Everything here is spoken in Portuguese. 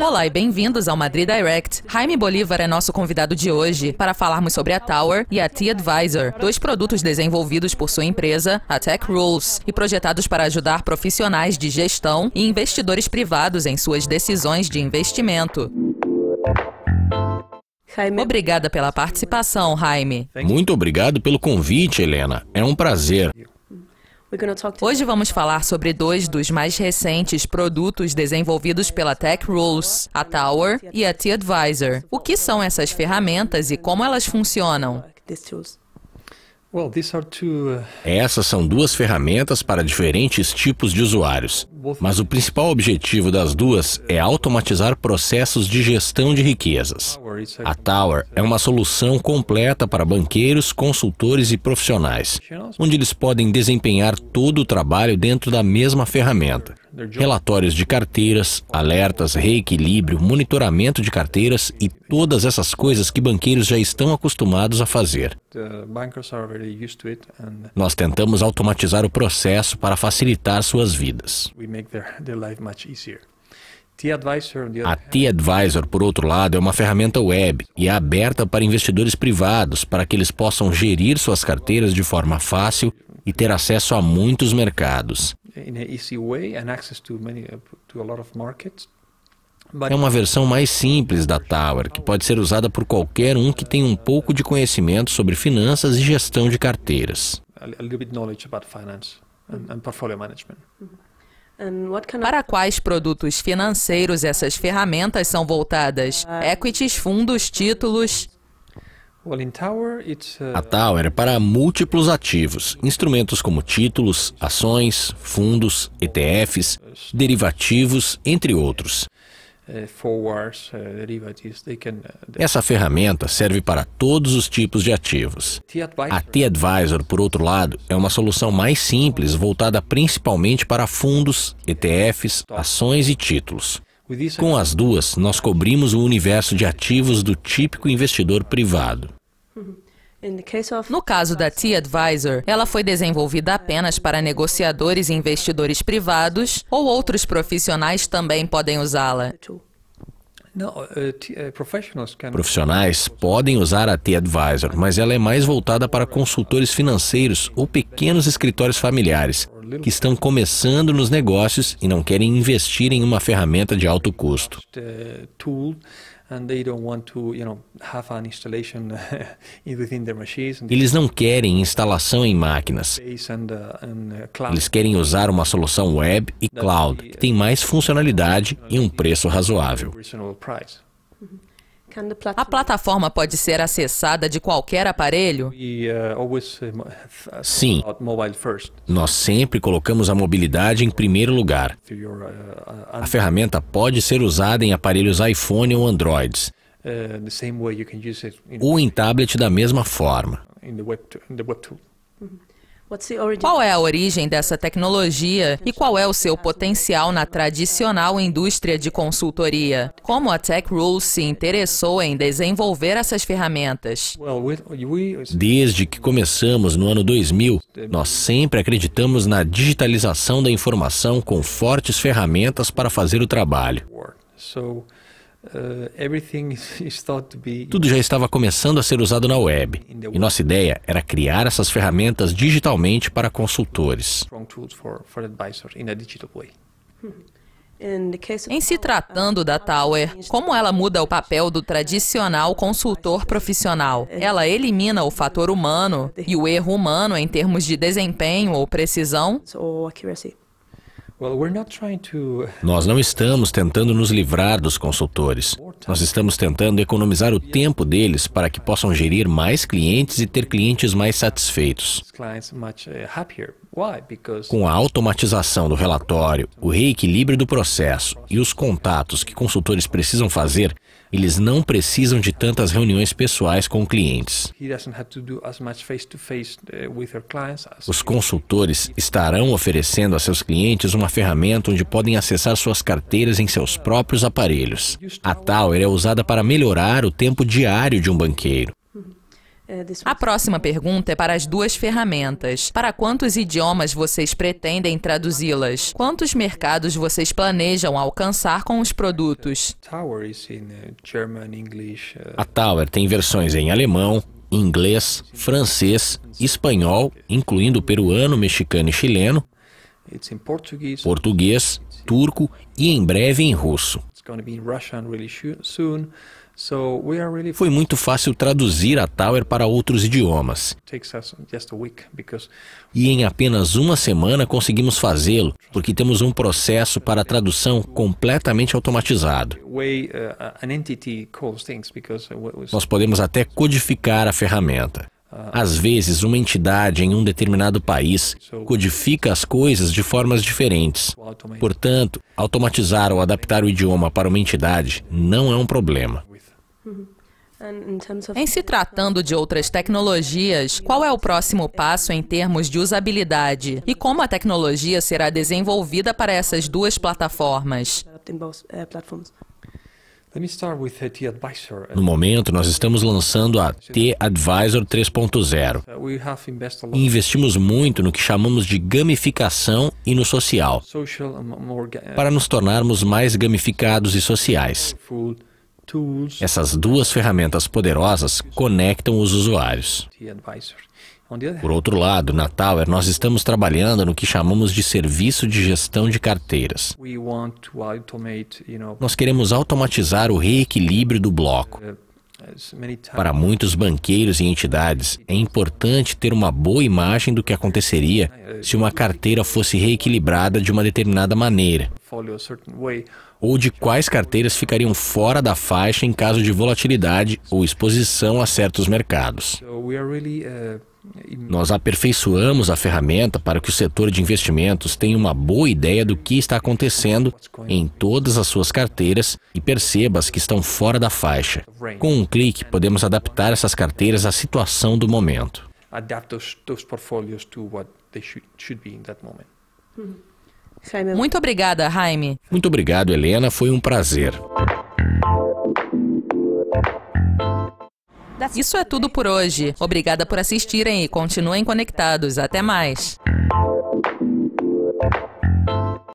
Olá e bem-vindos ao Madrid Direct. Jaime Bolívar é nosso convidado de hoje para falarmos sobre a Tower e a T-Advisor, dois produtos desenvolvidos por sua empresa, a Tech Rules, e projetados para ajudar profissionais de gestão e investidores privados em suas decisões de investimento. Obrigada pela participação, Jaime. Muito obrigado pelo convite, Helena. É um prazer. Hoje vamos falar sobre dois dos mais recentes produtos desenvolvidos pela Tech Rules, a Tower e a T-Advisor. O que são essas ferramentas e como elas funcionam? Uh, essas são duas ferramentas para diferentes tipos de usuários. Mas o principal objetivo das duas é automatizar processos de gestão de riquezas. É a Tower é uma solução completa para banqueiros, consultores e profissionais, onde eles podem desempenhar todo o trabalho dentro da mesma ferramenta. Relatórios de carteiras, alertas, reequilíbrio, monitoramento de carteiras e todas essas coisas que banqueiros já estão acostumados a fazer. Nós tentamos automatizar o processo para facilitar suas vidas. A T-Advisor, por outro lado, é uma ferramenta web e é aberta para investidores privados, para que eles possam gerir suas carteiras de forma fácil e ter acesso a muitos mercados. Uh, é uma versão mais simples da Tower, que pode ser usada por qualquer um que tem um pouco de conhecimento sobre finanças e gestão de carteiras. A little bit knowledge about finance and, and portfolio para quais produtos financeiros essas ferramentas são voltadas? Ah. Equities, fundos, títulos? Uh, A Tower é para múltiplos ativos, instrumentos como títulos, ações, fundos, ETFs, derivativos, entre outros. Eh, eh, eh, Essa ferramenta serve para todos os tipos de ativos. A T-Advisor, por outro lado, é uma solução mais simples, voltada principalmente para fundos, ETFs, ações e títulos. Com as duas, nós cobrimos o universo de ativos do típico investidor privado. No caso da T-Advisor, ela foi desenvolvida apenas para negociadores e investidores privados ou outros profissionais também podem usá-la. Eh, eh, profissionais podem usar a T-Advisor, mas ela é mais voltada para consultores financeiros ou pequenos escritórios familiares que estão começando nos negócios e não querem investir em uma ferramenta de alto custo. Uh, Eles não querem instalação em máquinas. Uh, uh, Eles querem usar uma solução web e cloud que tem mais funcionalidade e um preço razoável. A plataforma pode ser acessada de qualquer aparelho? Uh, uh, Sim. Nós sempre colocamos a mobilidade em primeiro lugar. Uh, a ferramenta pode ser usada em aparelhos iPhone ou Androids. Ou em tablet da mesma forma. Qual é a origem dessa tecnologia e qual é o seu potencial na tradicional indústria de consultoria? Como a Tech Rules se interessou em desenvolver essas ferramentas? Desde que começamos no ano 2000, nós sempre acreditamos na digitalização da informação com fortes ferramentas para fazer o trabalho. Eh, Tudo já estava começando a ser usado na web, e nossa ideia era criar essas ferramentas digitalmente para consultores. Em se tratando da Tower, como ela muda o papel do tradicional consultor profissional? Ela elimina o fator humano e o erro humano em termos de desempenho ou precisão? Nós não estamos tentando nos livrar dos consultores. Nós estamos tentando economizar o tempo deles para que possam gerir mais clientes e ter clientes mais satisfeitos. Eh, com a automatização do relatório, o reequilíbrio do processo e os contatos que consultores precisam fazer, eles não precisam de tantas reuniões pessoais com clientes. Eh, os consultores estarão oferecendo a seus clientes uma ferramenta onde podem acessar suas carteiras em seus próprios aparelhos. A Tower é usada para melhorar o tempo diário de um banqueiro. É, A próxima pergunta é para as duas ferramentas. Para quantos idiomas vocês pretendem traduzi-las? Quantos mercados vocês planejam alcançar com os produtos? Uh, uh, A Tower tem versões em alemão, inglês, francês, espanhol, incluindo peruano, mexicano e chileno, português, turco e em breve em russo. Foi muito fácil traduzir a Tower para outros idiomas. E em apenas uma semana conseguimos fazê-lo, porque temos um processo para tradução completamente automatizado. Uh, uh, uh, Nós podemos até codificar a ferramenta. Às vezes, uma entidade em um determinado país codifica as coisas de formas diferentes. Portanto, automatizar ou adaptar o idioma para uma entidade não é um problema. Em se tratando de outras tecnologias, qual é o próximo passo em termos de usabilidade e como a tecnologia será desenvolvida para essas duas plataformas? No momento, nós estamos lançando a T-Advisor 3.0. Uh, Investimos muito no que chamamos de gamificação e no social, uh, para nos tornarmos mais gamificados e sociais. Essas duas ferramentas poderosas conectam os usuários. É? Por outro lado, na Tower, é, nós estamos trabalhando no que chamamos de serviço de gestão de carteiras. Nós queremos automatizar o reequilíbrio do bloco. Uh, Para muitos banqueiros e entidades, é importante ter uma boa imagem do que aconteceria se uma carteira fosse reequilibrada de uma determinada maneira, ou de quais carteiras ficariam fora da faixa em caso de volatilidade ou exposição a certos mercados. Nós aperfeiçoamos a ferramenta para que o setor de investimentos tenha uma boa ideia do que está acontecendo em todas as suas carteiras e perceba as que estão fora da faixa. Com um clique, podemos adaptar essas carteiras à situação do momento. Muito obrigada, Jaime. Muito obrigado, Helena. Foi um prazer. Isso é tudo por hoje. Obrigada por assistirem e continuem conectados. Até mais.